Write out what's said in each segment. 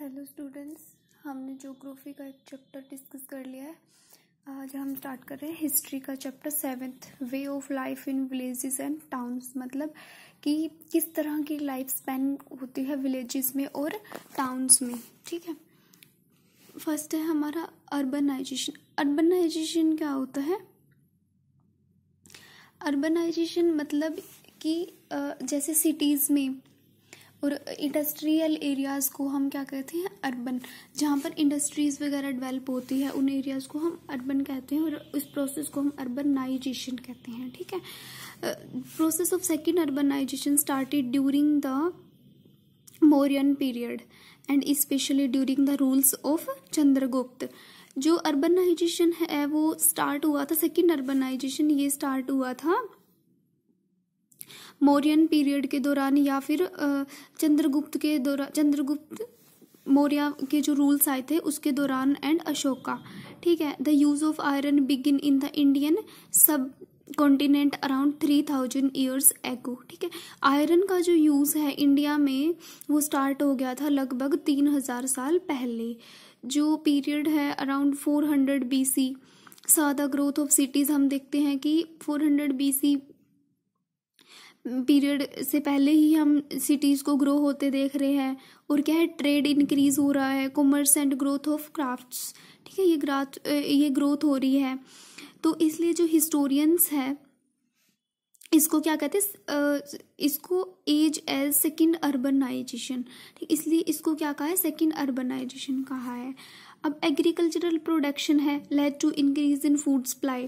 hello students हमने geography का एक चैप्टर डिस्कस कर लिया है आज हम स्टार्ट कर रहे हैं हिस्ट्री का chapter seventh way of life in villages and towns मतलब कि किस तरह की लाइफ स्पेन होती है विलेजेस में और टाउन्स में ठीक है फर्स्ट है हमारा अर्बनाइजेशन अर्बनाइजेशन क्या होता है अर्बनाइजेशन मतलब कि जैसे सिटीज़ में और इंडस्ट्रियल एरियाज़ को हम क्या कहते हैं अर्बन जहाँ पर इंडस्ट्रीज़ वगैरह डेवलप होती है उन एरियाज़ को हम अर्बन कहते हैं और इस प्रोसेस को हम अर्बनाइजेशन कहते हैं ठीक है process of second urbanization started during the Mauryan period and specially during the rules of Chandragupta जो अर्बनाइजेशन है वो स्टार्ट हुआ था सेकेंड अर्बनाइजेशन ये स्टार्ट हुआ था मौर्यन पीरियड के दौरान या फिर चंद्रगुप्त के दौरान चंद्रगुप्त मौर्य के जो रूल्स आए थे उसके दौरान एंड अशोका ठीक है the use of iron begin in the Indian subcontinent around three thousand years ago ठीक है आयरन का जो यूज़ है इंडिया में वो स्टार्ट हो गया था लगभग तीन हज़ार साल पहले जो पीरियड है around four hundred B C सा द ग्रोथ ऑफ सिटीज़ हम देखते हैं कि four hundred B C period से पहले ही हम सिटीज़ को ग्रो होते देख रहे हैं और क्या है ट्रेड इंक्रीज़ हो रहा है commerce and growth of crafts ठीक है ये ग्राथ ये ग्रोथ हो रही है तो इसलिए जो हिस्टोरियंस है इसको क्या कहते हैं इसको एज एज सेकेंड अर्बनाइजेशन ठीक इसलिए इसको क्या कहा है सेकेंड अर्बनाइजेशन कहा है अब एग्रीकल्चरल प्रोडक्शन है led to increase in food supply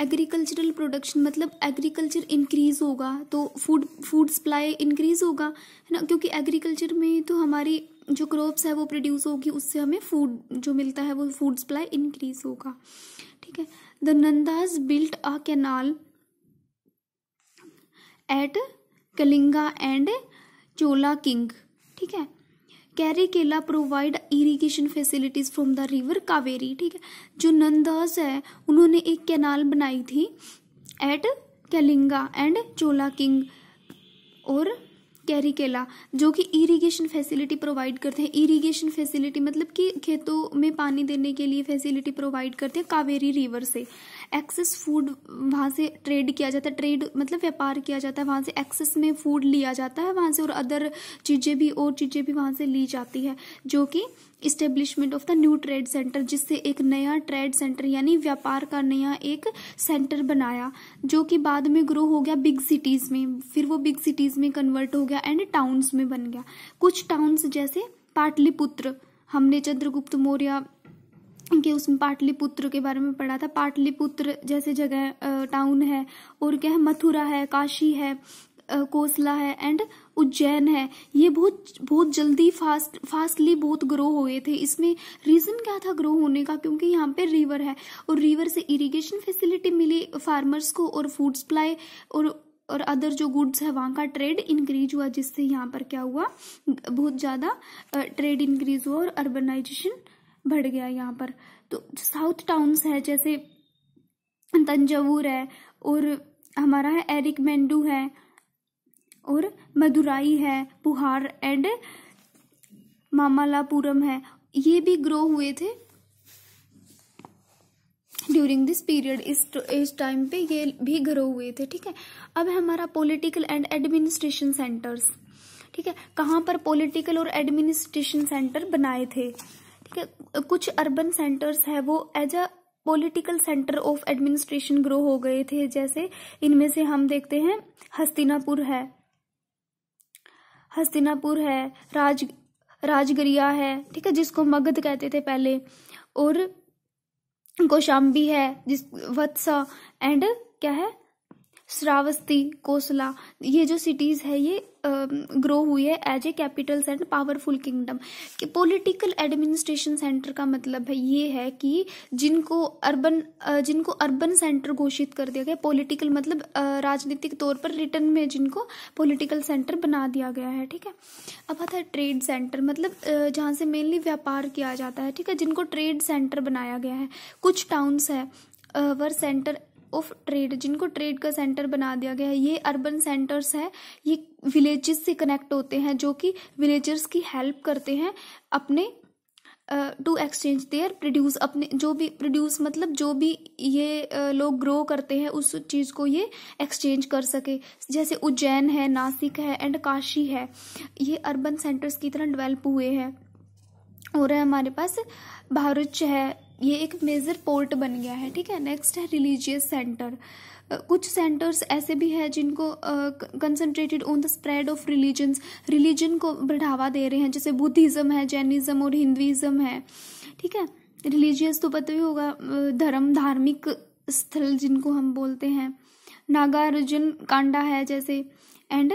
agricultural production मतलब एग्रीकल्चर इंक्रीज होगा तो फूड फूड सप्लाई इंक्रीज होगा है ना क्योंकि एग्रीकल्चर में तो हमारी जो क्रॉप्स है वो प्रोड्यूस होगी उससे हमें फूड जो मिलता है वो फूड सप्लाई इंक्रीज होगा ठीक है the Nandas built a canal at Kalinga and Chola king ठीक है केला provide irrigation facilities from the river Kaveri ठीक है जो नंदास है उन्होंने एक कैनाल बनाई थी at Kalinga and Chola king और कैरी केला जो कि इरिगेशन फैसिलिटी प्रोवाइड करते हैं इरिगेशन फैसिलिटी मतलब कि खेतों में पानी देने के लिए फैसिलिटी प्रोवाइड करते हैं कावेरी रिवर से एक्सेस फूड वहाँ से ट्रेड किया जाता है ट्रेड मतलब व्यापार किया जाता है वहाँ से एक्सेस में फूड लिया जाता है वहाँ से और अदर चीज़ें भी और चीज़ें भी वहाँ से ली जाती है जो कि establishment of the new trade centre जिससे एक नया ट्रेड सेंटर यानी व्यापार का नया एक सेंटर बनाया जो कि बाद में ग्रो हो गया बिग सिटीज़ में फिर वो बिग सिटीज़ में कन्वर्ट हो गया गया एंड टाउन्स में बन गया कुछ टाउन्स जैसे पाटलिपुत्र हमने चंद्रगुप्त मौर्य के उसमें पाटलिपुत्र के बारे में पढ़ा था पाटलिपुत्र जैसे जगह टाउन है और क्या है मथुरा है काशी है कोसला है एंड उज्जैन है ये बहुत बहुत जल्दी फास्ट फास्टली बहुत ग्रो हुए थे इसमें रीज़न क्या था ग्रो होने का क्योंकि यहाँ पे रिवर है और रिवर से इरिगेशन फैसिलिटी मिली फार्मर्स को और फूड सप्लाई और और अदर जो गुड्स है वहाँ का ट्रेड इंक्रीज हुआ जिससे यहाँ पर क्या हुआ बहुत ज़्यादा ट्रेड इंक्रीज हुआ और अर्बनाइजेशन बढ़ गया यहाँ पर तो साउथ टाउन्स है जैसे तंजावूर है और हमारा है एरिक मेंडू है और मदुराई है पुहार एंड मामालापुरम है ये भी ग्रो हुए थे ड्यूरिंग दिस पीरियड इस इस टाइम पे ये भी ग्रो हुए थे ठीक है अब है हमारा पॉलिटिकल एंड एडमिनिस्ट्रेशन सेंटर्स ठीक है कहाँ पर पॉलिटिकल और एडमिनिस्ट्रेशन सेंटर बनाए थे ठीक है कुछ अर्बन सेंटर्स है वो as a political centre of administration grow हो गए थे जैसे इनमें से हम देखते हैं हस्तिनापुर है हस्तिनापुर है राज राजगरिया है ठीक है जिसको मगध कहते थे पहले और कोशाम्बी है जिस वत्सा एंड क्या है श्रावस्ती कोसला ये जो सिटीज है ये ग्रो हुई है as a capitals and powerful kingdom कि पॉलिटिकल एडमिनिस्ट्रेशन सेंटर का मतलब है ये है कि जिनको अर्बन जिनको अर्बन सेंटर घोषित कर दिया गया पॉलिटिकल मतलब राजनीतिक तौर पर रिटर्न में जिनको पॉलिटिकल सेंटर बना दिया गया है ठीक है अब आता है ट्रेड सेंटर मतलब जहाँ से मेनली व्यापार किया जाता है ठीक है जिनको ट्रेड सेंटर बनाया गया है कुछ टाउन्स है वर सेंटर ऑफ ट्रेड जिनको ट्रेड का सेंटर बना दिया गया है ये अर्बन सेंटर्स हैं ये विलेजेस से कनेक्ट होते हैं जो कि विलेजर्स की हेल्प करते हैं अपने टू एक्सचेंज देयर प्रोड्यूस अपने जो भी प्रोड्यूस मतलब जो भी ये uh, लोग ग्रो करते हैं उस चीज़ को ये एक्सचेंज कर सके जैसे उज्जैन है नासिक है एंड काशी है ये अर्बन सेंटर्स की तरह डेवलप हुए हैं और है हमारे पास भारूच है ये एक मेजर पोर्ट बन गया है ठीक है नेक्स्ट है रिलीजियस सेंटर कुछ सेंटर्स ऐसे भी हैं जिनको concentrated on the spread of religions religion को बढ़ावा दे रहे हैं जैसे बुद्धिज़्म है जैनिज़्म और हिंदुज़म है ठीक है रिलीजियस तो पता ही होगा धर्म धार्मिक स्थल जिनको हम बोलते हैं नागार्जुन कांडा है जैसे and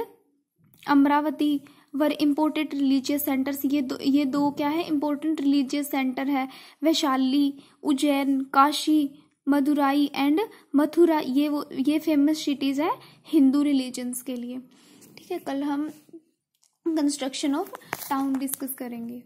Amaravati were imported religious centres ये दो ये दो क्या है इम्पोर्टेंट रिलीजियस सेंटर है वैशाली उज्जैन काशी मदुराई एंड मथुरा ये वो ये फेमस सिटीज़ है हिंदू रिलीजन्स के लिए ठीक है कल हम कंस्ट्रक्शन ऑफ टाउन डिस्कस करेंगे